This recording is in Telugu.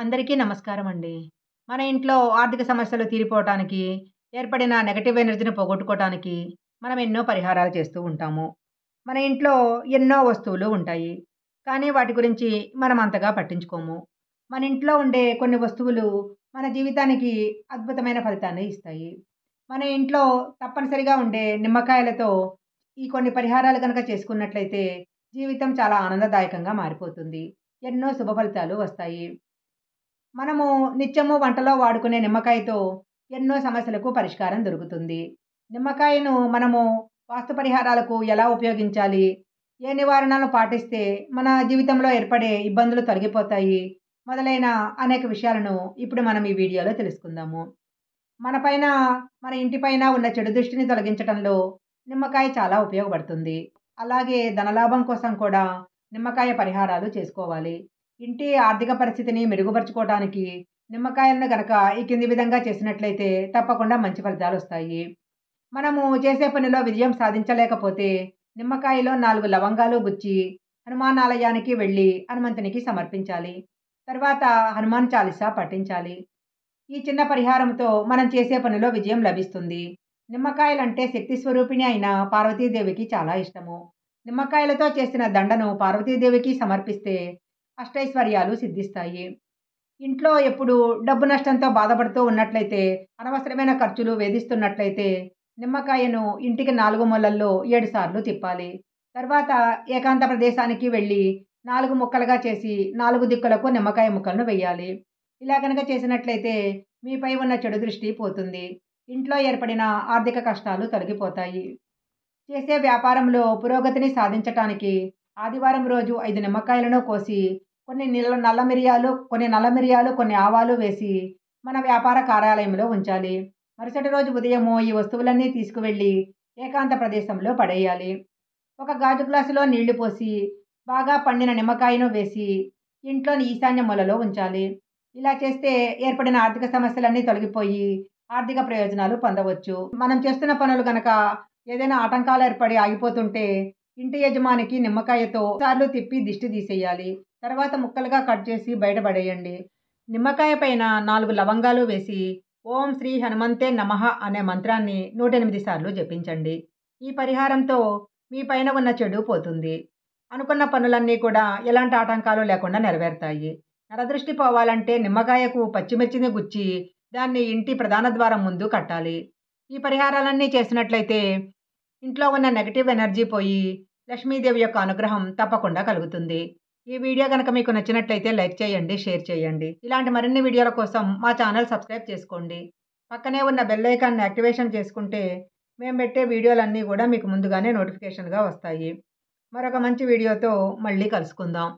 అందరికీ నమస్కారం అండి మన ఇంట్లో ఆర్థిక సమస్యలు తీరిపోవటానికి ఏర్పడిన నెగటివ్ ఎనర్జీని పోగొట్టుకోవటానికి మనం ఎన్నో పరిహారాలు చేస్తూ ఉంటాము మన ఇంట్లో ఎన్నో వస్తువులు ఉంటాయి కానీ వాటి గురించి మనం అంతగా పట్టించుకోము మన ఇంట్లో ఉండే కొన్ని వస్తువులు మన జీవితానికి అద్భుతమైన ఫలితాన్ని ఇస్తాయి మన ఇంట్లో తప్పనిసరిగా ఉండే నిమ్మకాయలతో ఈ కొన్ని పరిహారాలు కనుక చేసుకున్నట్లయితే జీవితం చాలా ఆనందదాయకంగా మారిపోతుంది ఎన్నో శుభ ఫలితాలు వస్తాయి మనము నిత్యము వంటలో వాడుకునే నిమ్మకాయతో ఎన్నో సమస్యలకు పరిష్కారం దొరుకుతుంది నిమ్మకాయను మనము వాస్తు పరిహారాలకు ఎలా ఉపయోగించాలి ఏ నివారణలు పాటిస్తే మన జీవితంలో ఏర్పడే ఇబ్బందులు తొలగిపోతాయి మొదలైన అనేక విషయాలను ఇప్పుడు మనం ఈ వీడియోలో తెలుసుకుందాము మనపైన మన ఇంటిపైన ఉన్న చెడు దృష్టిని తొలగించడంలో నిమ్మకాయ చాలా ఉపయోగపడుతుంది అలాగే ధనలాభం కోసం కూడా నిమ్మకాయ పరిహారాలు చేసుకోవాలి ఇంటి ఆర్థిక పరిస్థితిని మెరుగుపరచుకోవడానికి నిమ్మకాయలను కనుక ఈ కింది విధంగా చేసినట్లయితే తప్పకుండా మంచి ఫలితాలు వస్తాయి మనము చేసే పనిలో విజయం సాధించలేకపోతే నిమ్మకాయలో నాలుగు లవంగాలు గుచ్చి హనుమానాలయానికి వెళ్ళి హనుమంతునికి సమర్పించాలి తర్వాత హనుమాన్ చాలీసా పఠించాలి ఈ చిన్న పరిహారంతో మనం చేసే పనిలో విజయం లభిస్తుంది నిమ్మకాయలంటే శక్తి స్వరూపిణి అయిన పార్వతీదేవికి చాలా ఇష్టము నిమ్మకాయలతో చేసిన దండను పార్వతీదేవికి సమర్పిస్తే అష్టైశ్వర్యాలు సిద్ధిస్తాయి ఇంట్లో ఎప్పుడు డబ్బు నష్టంతో బాధపడుతూ ఉన్నట్లయితే అనవసరమైన ఖర్చులు వేధిస్తున్నట్లయితే నిమ్మకాయను ఇంటికి నాలుగు ఏడు ఏడుసార్లు తిప్పాలి తర్వాత ఏకాంత ప్రదేశానికి వెళ్ళి నాలుగు ముక్కలుగా చేసి నాలుగు దిక్కులకు నిమ్మకాయ ముక్కలను వేయాలి ఇలా కనుక చేసినట్లయితే మీపై ఉన్న చెడు దృష్టి పోతుంది ఇంట్లో ఏర్పడిన ఆర్థిక కష్టాలు తొలగిపోతాయి చేసే వ్యాపారంలో పురోగతిని సాధించటానికి ఆదివారం రోజు ఐదు నిమ్మకాయలను కోసి కొన్ని నీళ్ళ నల్ల మిరియాలు కొన్ని నల్ల మిరియాలు కొన్ని ఆవాలు వేసి మన వ్యాపార కార్యాలయంలో ఉంచాలి మరుసటి రోజు ఉదయము ఈ వస్తువులన్నీ తీసుకువెళ్ళి ఏకాంత ప్రదేశంలో పడేయాలి ఒక గాజు గ్లాసులో నీళ్లు పోసి బాగా పండిన నిమ్మకాయను వేసి ఇంట్లోని ఈశాన్య మూలలో ఉంచాలి ఇలా చేస్తే ఏర్పడిన ఆర్థిక సమస్యలన్నీ తొలగిపోయి ఆర్థిక ప్రయోజనాలు పొందవచ్చు మనం చేస్తున్న పనులు గనక ఏదైనా ఆటంకాలు ఏర్పడి ఆగిపోతుంటే ఇంటి యజమానికి నిమ్మకాయతో సార్లు తిప్పి దిష్టి తీసేయాలి తర్వాత ముక్కలుగా కట్ చేసి బయటపడేయండి నిమ్మకాయ పైన నాలుగు లవంగాలు వేసి ఓం శ్రీ హనుమంతే నమః అనే మంత్రాన్ని నూట ఎనిమిది సార్లు జపించండి ఈ పరిహారంతో మీ పైన ఉన్న చెడు పోతుంది అనుకున్న పనులన్నీ కూడా ఎలాంటి ఆటంకాలు లేకుండా నెరవేరుతాయి నరదృష్టి పోవాలంటే నిమ్మకాయకు పచ్చిమిర్చిని గుచ్చి దాన్ని ఇంటి ప్రధాన ద్వారం ముందు కట్టాలి ఈ పరిహారాలన్నీ చేసినట్లయితే ఇంట్లో ఉన్న నెగటివ్ ఎనర్జీ పోయి లక్ష్మీదేవి యొక్క అనుగ్రహం తప్పకుండా కలుగుతుంది ఈ వీడియో కనుక మీకు నచ్చినట్లయితే లైక్ చేయండి షేర్ చేయండి ఇలాంటి మరిన్ని వీడియోల కోసం మా ఛానల్ సబ్స్క్రైబ్ చేసుకోండి పక్కనే ఉన్న బెల్ యాక్టివేషన్ చేసుకుంటే మేము పెట్టే వీడియోలన్నీ కూడా మీకు ముందుగానే నోటిఫికేషన్గా వస్తాయి మరొక మంచి వీడియోతో మళ్ళీ కలుసుకుందాం